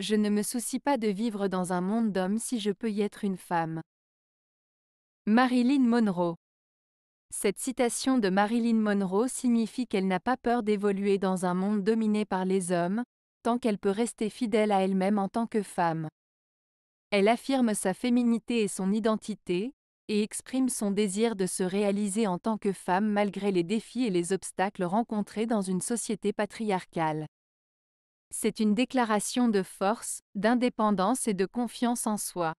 Je ne me soucie pas de vivre dans un monde d'hommes si je peux y être une femme. Marilyn Monroe Cette citation de Marilyn Monroe signifie qu'elle n'a pas peur d'évoluer dans un monde dominé par les hommes, tant qu'elle peut rester fidèle à elle-même en tant que femme. Elle affirme sa féminité et son identité, et exprime son désir de se réaliser en tant que femme malgré les défis et les obstacles rencontrés dans une société patriarcale. C'est une déclaration de force, d'indépendance et de confiance en soi.